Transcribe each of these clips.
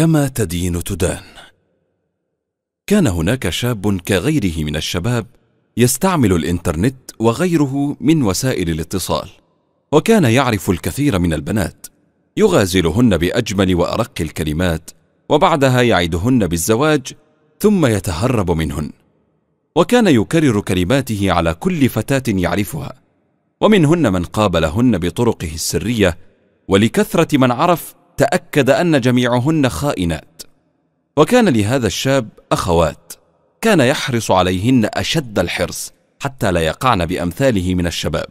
كما تدين تدان كان هناك شاب كغيره من الشباب يستعمل الانترنت وغيره من وسائل الاتصال وكان يعرف الكثير من البنات يغازلهن باجمل وارق الكلمات وبعدها يعدهن بالزواج ثم يتهرب منهن وكان يكرر كلماته على كل فتاه يعرفها ومنهن من قابلهن بطرقه السريه ولكثره من عرف تاكد ان جميعهن خائنات وكان لهذا الشاب اخوات كان يحرص عليهن اشد الحرص حتى لا يقعن بامثاله من الشباب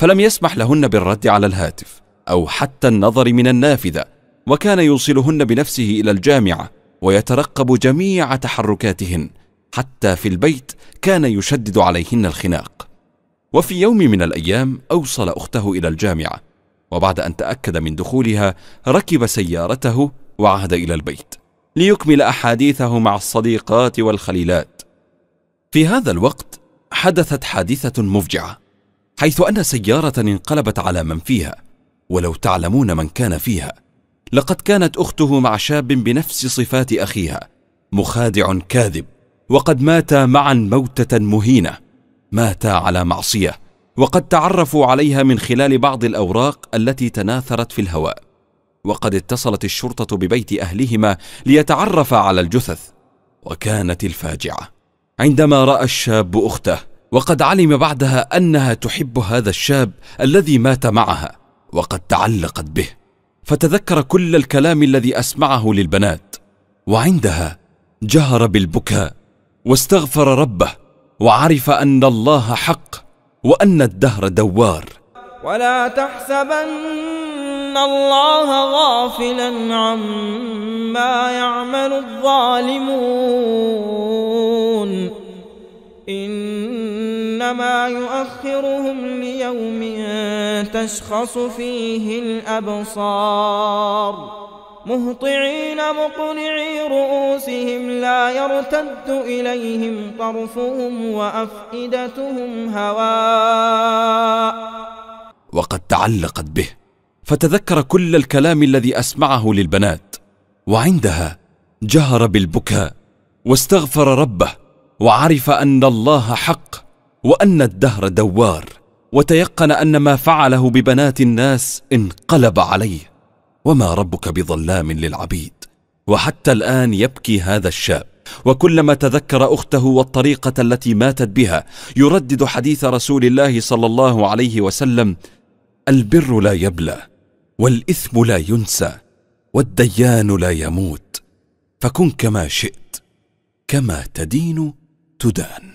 فلم يسمح لهن بالرد على الهاتف او حتى النظر من النافذه وكان يوصلهن بنفسه الى الجامعه ويترقب جميع تحركاتهن حتى في البيت كان يشدد عليهن الخناق وفي يوم من الايام اوصل اخته الى الجامعه وبعد أن تأكد من دخولها ركب سيارته وعاد إلى البيت ليكمل أحاديثه مع الصديقات والخليلات في هذا الوقت حدثت حادثة مفجعة حيث أن سيارة انقلبت على من فيها ولو تعلمون من كان فيها لقد كانت أخته مع شاب بنفس صفات أخيها مخادع كاذب وقد ماتا معا موتة مهينة ماتا على معصية وقد تعرفوا عليها من خلال بعض الاوراق التي تناثرت في الهواء وقد اتصلت الشرطه ببيت اهلهما ليتعرف على الجثث وكانت الفاجعه عندما راى الشاب اخته وقد علم بعدها انها تحب هذا الشاب الذي مات معها وقد تعلقت به فتذكر كل الكلام الذي اسمعه للبنات وعندها جهر بالبكاء واستغفر ربه وعرف ان الله حق وأن الدهر دوار ولا تحسبن الله غافلا عما يعمل الظالمون إنما يؤخرهم ليوم تشخص فيه الأبصار مهطعين مقنعي رؤوسهم لا يرتد إليهم طرفهم وأفئدتهم هواء وقد تعلقت به فتذكر كل الكلام الذي أسمعه للبنات وعندها جهر بالبكاء واستغفر ربه وعرف أن الله حق وأن الدهر دوار وتيقن أن ما فعله ببنات الناس انقلب عليه وما ربك بظلام للعبيد وحتى الان يبكي هذا الشاب وكلما تذكر اخته والطريقه التي ماتت بها يردد حديث رسول الله صلى الله عليه وسلم البر لا يبلى والاثم لا ينسى والديان لا يموت فكن كما شئت كما تدين تدان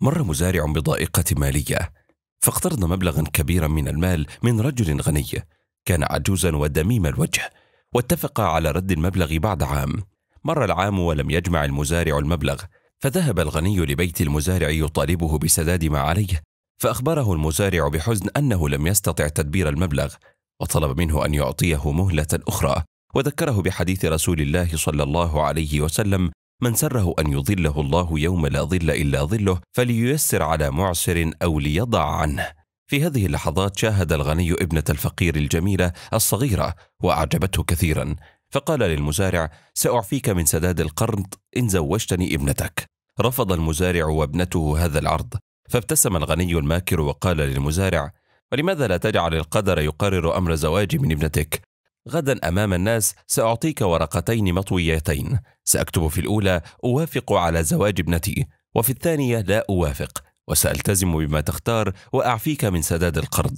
مر مزارع بضائقة مالية فاقترض مبلغا كبيرا من المال من رجل غني كان عجوزا ودميم الوجه واتفقا على رد المبلغ بعد عام مر العام ولم يجمع المزارع المبلغ فذهب الغني لبيت المزارع يطالبه بسداد ما عليه فأخبره المزارع بحزن أنه لم يستطع تدبير المبلغ وطلب منه أن يعطيه مهلة أخرى وذكره بحديث رسول الله صلى الله عليه وسلم من سره أن يظله الله يوم لا ظل إلا ظله فلييسر على معسر أو ليضع عنه في هذه اللحظات شاهد الغني ابنة الفقير الجميلة الصغيرة وأعجبته كثيرا فقال للمزارع سأعفيك من سداد القرض إن زوجتني ابنتك رفض المزارع وابنته هذا العرض فابتسم الغني الماكر وقال للمزارع ولماذا لا تجعل القدر يقرر أمر زواجي من ابنتك غدا امام الناس ساعطيك ورقتين مطويتين ساكتب في الاولى اوافق على زواج ابنتي وفي الثانيه لا اوافق وسالتزم بما تختار واعفيك من سداد القرض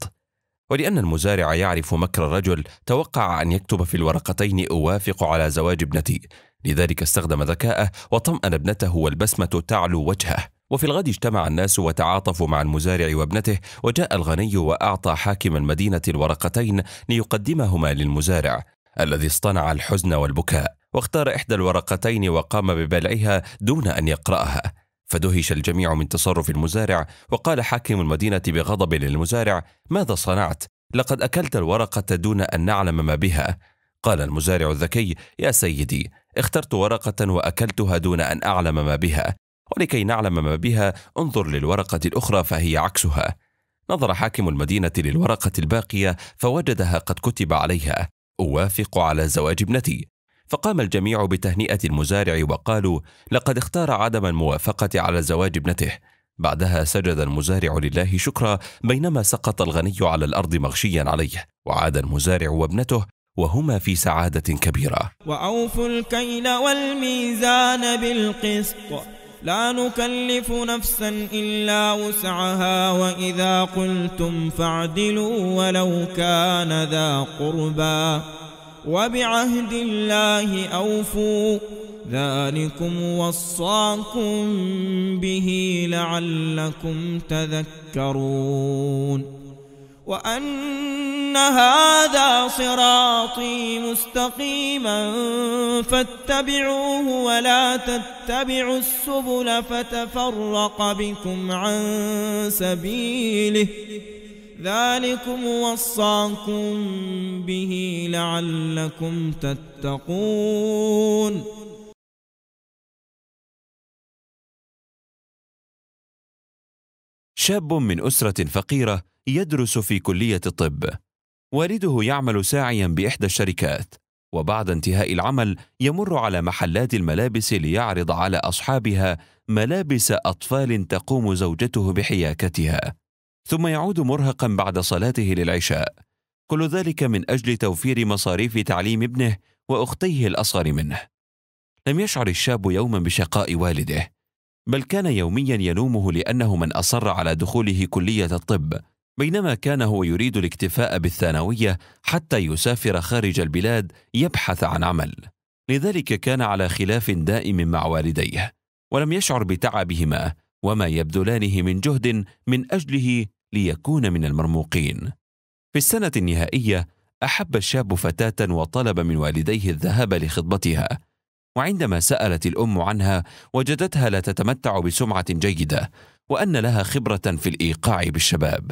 ولان المزارع يعرف مكر الرجل توقع ان يكتب في الورقتين اوافق على زواج ابنتي لذلك استخدم ذكاءه وطمأن ابنته والبسمة تعلو وجهه وفي الغد اجتمع الناس وتعاطفوا مع المزارع وابنته وجاء الغني وأعطى حاكم المدينة الورقتين ليقدمهما للمزارع الذي اصطنع الحزن والبكاء واختار إحدى الورقتين وقام ببلعها دون أن يقرأها فدهش الجميع من تصرف المزارع وقال حاكم المدينة بغضب للمزارع ماذا صنعت؟ لقد أكلت الورقة دون أن نعلم ما بها قال المزارع الذكي يا سيدي اخترت ورقة وأكلتها دون أن أعلم ما بها ولكي نعلم ما بها انظر للورقة الأخرى فهي عكسها نظر حاكم المدينة للورقة الباقية فوجدها قد كتب عليها أوافق على زواج ابنتي فقام الجميع بتهنئة المزارع وقالوا لقد اختار عدم الموافقة على زواج ابنته بعدها سجد المزارع لله شكرا بينما سقط الغني على الأرض مغشيا عليه وعاد المزارع وابنته وهما في سعادة كبيرة وأوفوا الكيل والميزان بالقسط لا نكلف نفسا إلا وسعها وإذا قلتم فاعدلوا ولو كان ذا قربى وبعهد الله أوفوا ذلكم وصاكم به لعلكم تذكرون وأن إن هذا صراطي مستقيما فاتبعوه ولا تتبعوا السبل فتفرق بكم عن سبيله ذلكم وصاكم به لعلكم تتقون شاب من أسرة فقيرة يدرس في كلية الطب والده يعمل ساعيا باحدى الشركات وبعد انتهاء العمل يمر على محلات الملابس ليعرض على اصحابها ملابس اطفال تقوم زوجته بحياكتها ثم يعود مرهقا بعد صلاته للعشاء كل ذلك من اجل توفير مصاريف تعليم ابنه واختيه الاصغر منه لم يشعر الشاب يوما بشقاء والده بل كان يوميا يلومه لانه من اصر على دخوله كليه الطب بينما كان هو يريد الاكتفاء بالثانويه حتى يسافر خارج البلاد يبحث عن عمل لذلك كان على خلاف دائم مع والديه ولم يشعر بتعبهما وما يبذلانه من جهد من اجله ليكون من المرموقين في السنه النهائيه احب الشاب فتاه وطلب من والديه الذهاب لخطبتها وعندما سالت الام عنها وجدتها لا تتمتع بسمعه جيده وان لها خبره في الايقاع بالشباب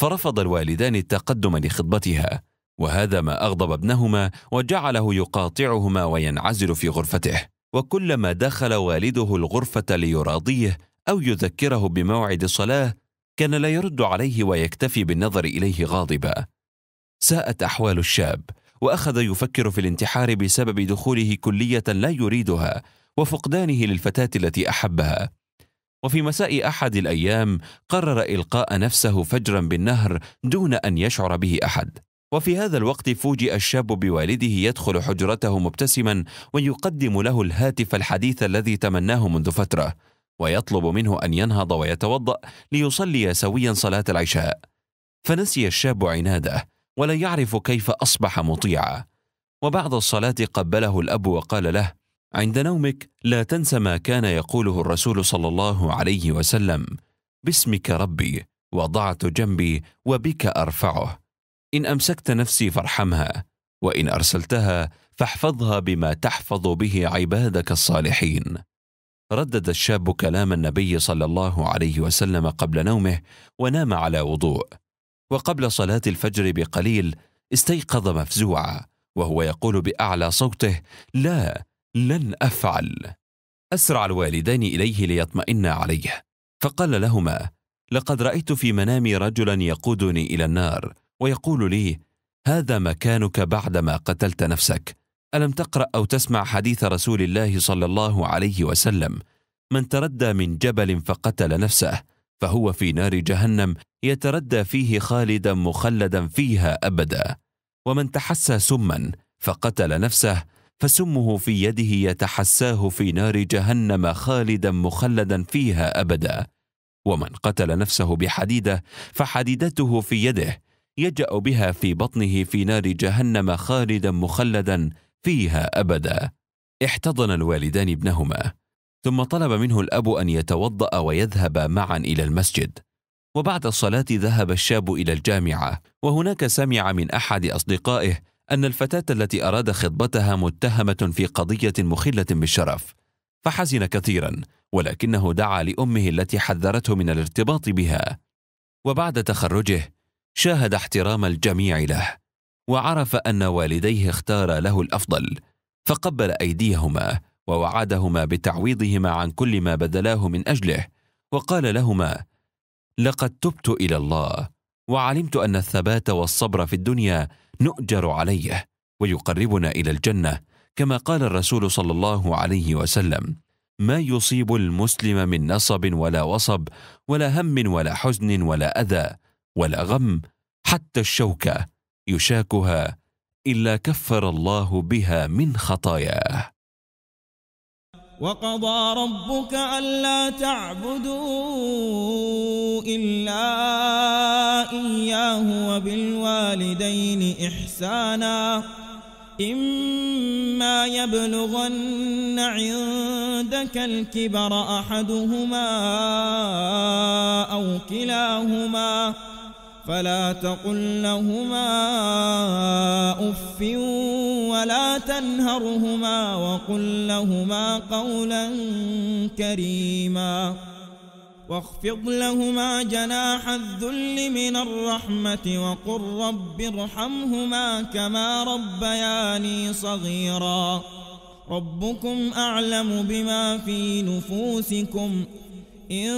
فرفض الوالدان التقدم لخطبتها وهذا ما اغضب ابنهما وجعله يقاطعهما وينعزل في غرفته وكلما دخل والده الغرفه ليراضيه او يذكره بموعد الصلاه كان لا يرد عليه ويكتفي بالنظر اليه غاضبا ساءت احوال الشاب واخذ يفكر في الانتحار بسبب دخوله كليه لا يريدها وفقدانه للفتاه التي احبها وفي مساء احد الايام قرر القاء نفسه فجرا بالنهر دون ان يشعر به احد وفي هذا الوقت فوجئ الشاب بوالده يدخل حجرته مبتسما ويقدم له الهاتف الحديث الذي تمناه منذ فتره ويطلب منه ان ينهض ويتوضا ليصلي سويا صلاه العشاء فنسي الشاب عناده ولا يعرف كيف اصبح مطيعا وبعد الصلاه قبله الاب وقال له عند نومك لا تنس ما كان يقوله الرسول صلى الله عليه وسلم باسمك ربي وضعت جنبي وبك ارفعه ان امسكت نفسي فارحمها وان ارسلتها فاحفظها بما تحفظ به عبادك الصالحين ردد الشاب كلام النبي صلى الله عليه وسلم قبل نومه ونام على وضوء وقبل صلاه الفجر بقليل استيقظ مفزوعا وهو يقول باعلى صوته لا لن أفعل أسرع الوالدان إليه ليطمئنا عليه فقال لهما لقد رأيت في منامي رجلا يقودني إلى النار ويقول لي هذا مكانك بعدما قتلت نفسك ألم تقرأ أو تسمع حديث رسول الله صلى الله عليه وسلم من تردى من جبل فقتل نفسه فهو في نار جهنم يتردى فيه خالدا مخلدا فيها أبدا ومن تحسى سما فقتل نفسه فسمه في يده يتحساه في نار جهنم خالدا مخلدا فيها ابدا ومن قتل نفسه بحديده فحديدته في يده يجا بها في بطنه في نار جهنم خالدا مخلدا فيها ابدا احتضن الوالدان ابنهما ثم طلب منه الاب ان يتوضا ويذهب معا الى المسجد وبعد الصلاه ذهب الشاب الى الجامعه وهناك سمع من احد اصدقائه أن الفتاة التي أراد خطبتها متهمة في قضية مخلة بالشرف فحزن كثيرا ولكنه دعا لأمه التي حذرته من الارتباط بها وبعد تخرجه شاهد احترام الجميع له وعرف أن والديه اختارا له الأفضل فقبل أيديهما ووعدهما بتعويضهما عن كل ما بذلاه من أجله وقال لهما لقد تبت إلى الله وعلمت ان الثبات والصبر في الدنيا نؤجر عليه ويقربنا الى الجنه كما قال الرسول صلى الله عليه وسلم ما يصيب المسلم من نصب ولا وصب ولا هم ولا حزن ولا اذى ولا غم حتى الشوكه يشاكها الا كفر الله بها من خطاياه وقضى ربك ألا تعبدوا إلا إياه وبالوالدين إحسانا إما يبلغن عندك الكبر أحدهما أو كلاهما فلا تقل لهما أف ولا تنهرهما وقل لهما قولا كريما واخفض لهما جناح الذل من الرحمة وقل رب ارحمهما كما ربياني صغيرا ربكم أعلم بما في نفوسكم إن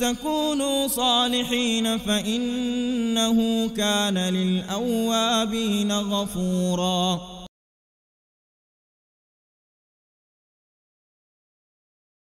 تكونوا صالحين فإنه كان للأوابين غفوراً